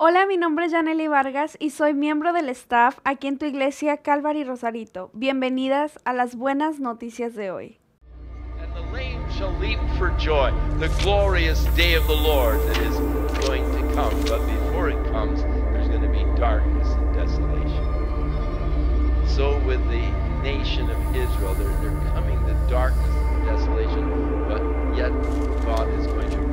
Hola, mi nombre es Janely Vargas y soy miembro del staff aquí en tu iglesia Calvary Rosarito. Bienvenidas a las buenas noticias de hoy. The lame shall leap for joy. The glorious day of the Lord is going to come. But before it comes, there's going to be darkness and desolation. So with the nation of Israel there're coming the dark desolation, but yet God is going to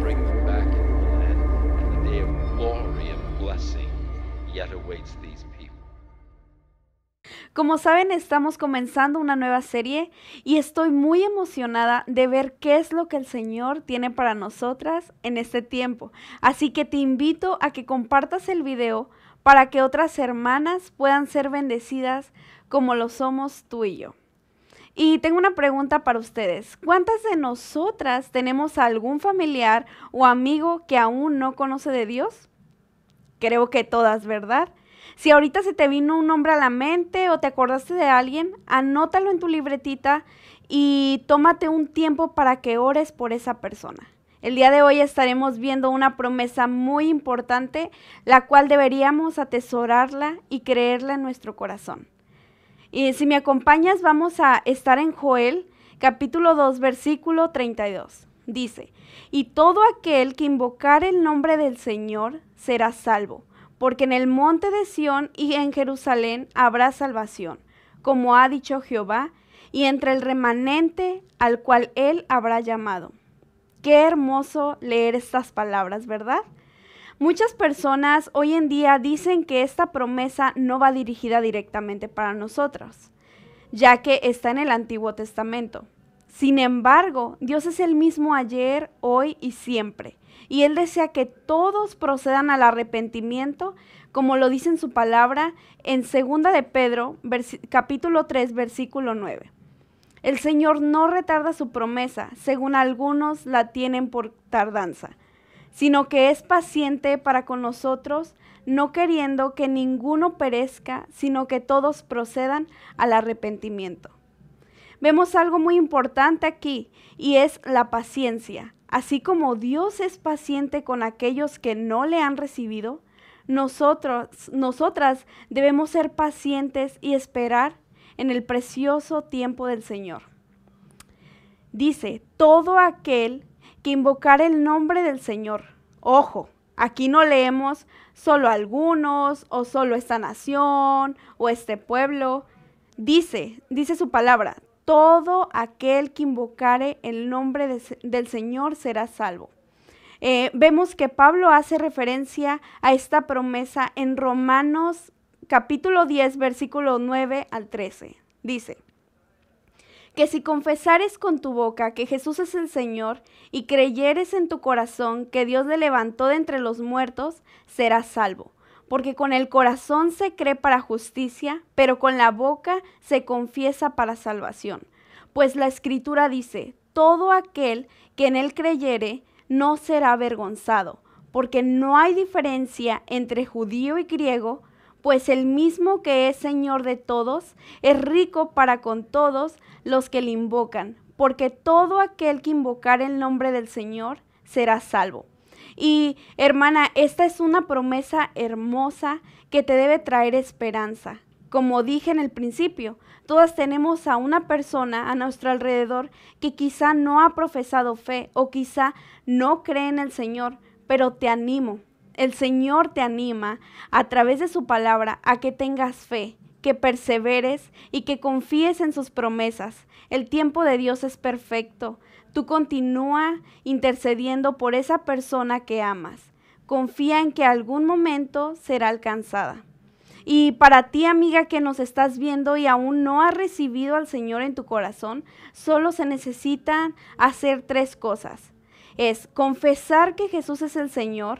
Como saben, estamos comenzando una nueva serie y estoy muy emocionada de ver qué es lo que el Señor tiene para nosotras en este tiempo. Así que te invito a que compartas el video para que otras hermanas puedan ser bendecidas como lo somos tú y yo. Y tengo una pregunta para ustedes. ¿Cuántas de nosotras tenemos algún familiar o amigo que aún no conoce de Dios? creo que todas, ¿verdad? Si ahorita se te vino un nombre a la mente o te acordaste de alguien, anótalo en tu libretita y tómate un tiempo para que ores por esa persona. El día de hoy estaremos viendo una promesa muy importante, la cual deberíamos atesorarla y creerla en nuestro corazón. Y si me acompañas, vamos a estar en Joel capítulo 2, versículo 32 dice, y todo aquel que invocar el nombre del Señor será salvo, porque en el monte de Sión y en Jerusalén habrá salvación, como ha dicho Jehová, y entre el remanente al cual él habrá llamado. Qué hermoso leer estas palabras, ¿verdad? Muchas personas hoy en día dicen que esta promesa no va dirigida directamente para nosotros, ya que está en el Antiguo Testamento. Sin embargo, Dios es el mismo ayer, hoy y siempre. Y Él desea que todos procedan al arrepentimiento, como lo dice en su palabra en 2 de Pedro, capítulo 3, versículo 9. El Señor no retarda su promesa, según algunos la tienen por tardanza, sino que es paciente para con nosotros, no queriendo que ninguno perezca, sino que todos procedan al arrepentimiento. Vemos algo muy importante aquí y es la paciencia. Así como Dios es paciente con aquellos que no le han recibido, nosotros, nosotras debemos ser pacientes y esperar en el precioso tiempo del Señor. Dice, todo aquel que invocar el nombre del Señor. Ojo, aquí no leemos solo algunos o solo esta nación o este pueblo. Dice, dice su palabra, todo aquel que invocare el nombre del Señor será salvo. Eh, vemos que Pablo hace referencia a esta promesa en Romanos capítulo 10, versículo 9 al 13. Dice, que si confesares con tu boca que Jesús es el Señor y creyeres en tu corazón que Dios le levantó de entre los muertos, serás salvo porque con el corazón se cree para justicia, pero con la boca se confiesa para salvación. Pues la escritura dice, todo aquel que en él creyere no será avergonzado, porque no hay diferencia entre judío y griego, pues el mismo que es Señor de todos es rico para con todos los que le invocan, porque todo aquel que invocar el nombre del Señor será salvo. Y hermana, esta es una promesa hermosa que te debe traer esperanza. Como dije en el principio, todas tenemos a una persona a nuestro alrededor que quizá no ha profesado fe o quizá no cree en el Señor, pero te animo. El Señor te anima a través de su palabra a que tengas fe, que perseveres y que confíes en sus promesas. El tiempo de Dios es perfecto. Tú continúa intercediendo por esa persona que amas. Confía en que algún momento será alcanzada. Y para ti, amiga, que nos estás viendo y aún no has recibido al Señor en tu corazón, solo se necesitan hacer tres cosas. Es confesar que Jesús es el Señor,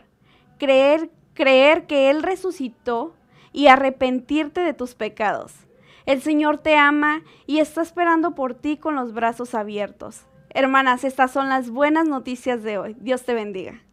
creer, creer que Él resucitó y arrepentirte de tus pecados. El Señor te ama y está esperando por ti con los brazos abiertos. Hermanas, estas son las buenas noticias de hoy. Dios te bendiga.